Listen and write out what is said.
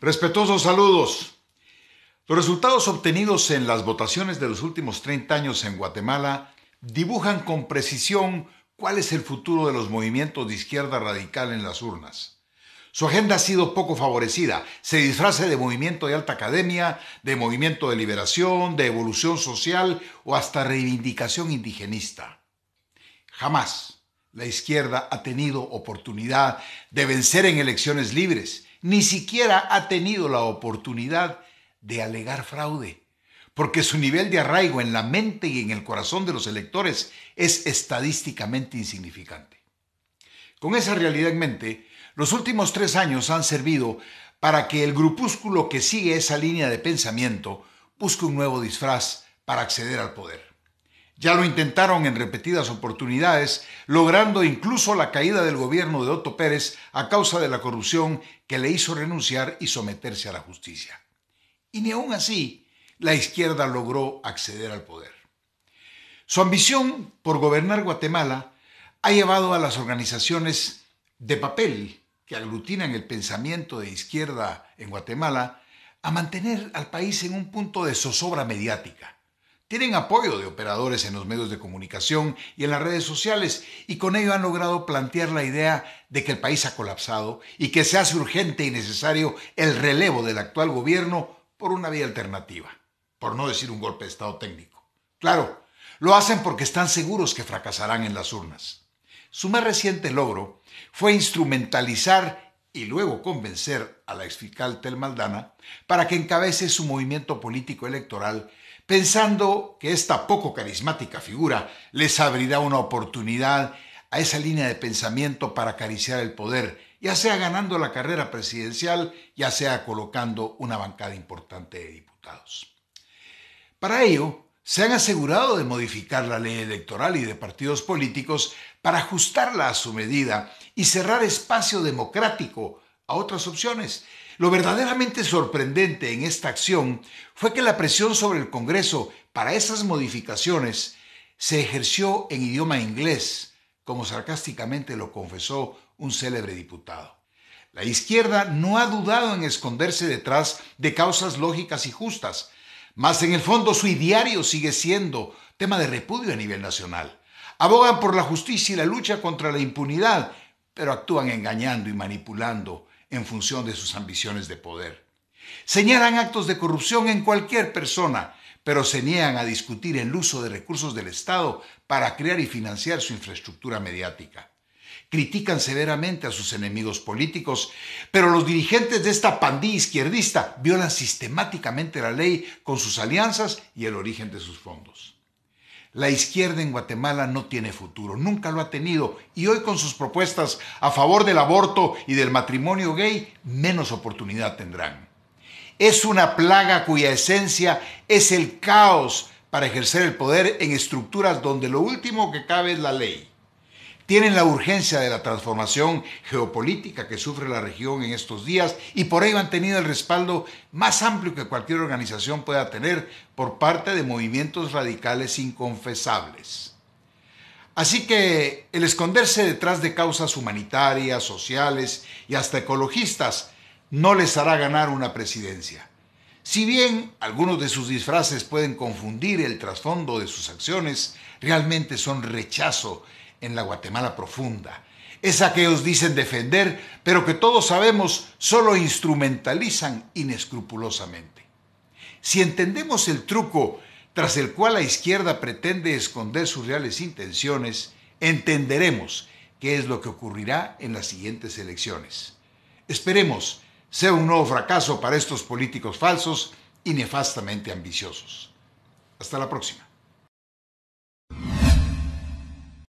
Respetuosos saludos. Los resultados obtenidos en las votaciones de los últimos 30 años en Guatemala dibujan con precisión cuál es el futuro de los movimientos de izquierda radical en las urnas. Su agenda ha sido poco favorecida. Se disfraza de movimiento de alta academia, de movimiento de liberación, de evolución social o hasta reivindicación indigenista. Jamás la izquierda ha tenido oportunidad de vencer en elecciones libres ni siquiera ha tenido la oportunidad de alegar fraude, porque su nivel de arraigo en la mente y en el corazón de los electores es estadísticamente insignificante. Con esa realidad en mente, los últimos tres años han servido para que el grupúsculo que sigue esa línea de pensamiento busque un nuevo disfraz para acceder al poder. Ya lo intentaron en repetidas oportunidades, logrando incluso la caída del gobierno de Otto Pérez a causa de la corrupción que le hizo renunciar y someterse a la justicia. Y ni aún así, la izquierda logró acceder al poder. Su ambición por gobernar Guatemala ha llevado a las organizaciones de papel que aglutinan el pensamiento de izquierda en Guatemala a mantener al país en un punto de zozobra mediática tienen apoyo de operadores en los medios de comunicación y en las redes sociales y con ello han logrado plantear la idea de que el país ha colapsado y que se hace urgente y necesario el relevo del actual gobierno por una vía alternativa, por no decir un golpe de Estado técnico. Claro, lo hacen porque están seguros que fracasarán en las urnas. Su más reciente logro fue instrumentalizar y luego convencer a la exfiscal Telmaldana para que encabece su movimiento político electoral, pensando que esta poco carismática figura les abrirá una oportunidad a esa línea de pensamiento para acariciar el poder, ya sea ganando la carrera presidencial, ya sea colocando una bancada importante de diputados. Para ello, se han asegurado de modificar la ley electoral y de partidos políticos para ajustarla a su medida y cerrar espacio democrático a otras opciones. Lo verdaderamente sorprendente en esta acción fue que la presión sobre el Congreso para esas modificaciones se ejerció en idioma inglés, como sarcásticamente lo confesó un célebre diputado. La izquierda no ha dudado en esconderse detrás de causas lógicas y justas, más en el fondo su diario sigue siendo tema de repudio a nivel nacional. Abogan por la justicia y la lucha contra la impunidad, pero actúan engañando y manipulando en función de sus ambiciones de poder. Señalan actos de corrupción en cualquier persona, pero se niegan a discutir el uso de recursos del Estado para crear y financiar su infraestructura mediática critican severamente a sus enemigos políticos, pero los dirigentes de esta pandilla izquierdista violan sistemáticamente la ley con sus alianzas y el origen de sus fondos. La izquierda en Guatemala no tiene futuro, nunca lo ha tenido, y hoy con sus propuestas a favor del aborto y del matrimonio gay, menos oportunidad tendrán. Es una plaga cuya esencia es el caos para ejercer el poder en estructuras donde lo último que cabe es la ley tienen la urgencia de la transformación geopolítica que sufre la región en estos días y por ello han tenido el respaldo más amplio que cualquier organización pueda tener por parte de movimientos radicales inconfesables. Así que el esconderse detrás de causas humanitarias, sociales y hasta ecologistas no les hará ganar una presidencia. Si bien algunos de sus disfraces pueden confundir el trasfondo de sus acciones, realmente son rechazo en la Guatemala profunda. Esa que ellos dicen defender, pero que todos sabemos solo instrumentalizan inescrupulosamente. Si entendemos el truco tras el cual la izquierda pretende esconder sus reales intenciones, entenderemos qué es lo que ocurrirá en las siguientes elecciones. Esperemos sea un nuevo fracaso para estos políticos falsos y nefastamente ambiciosos. Hasta la próxima.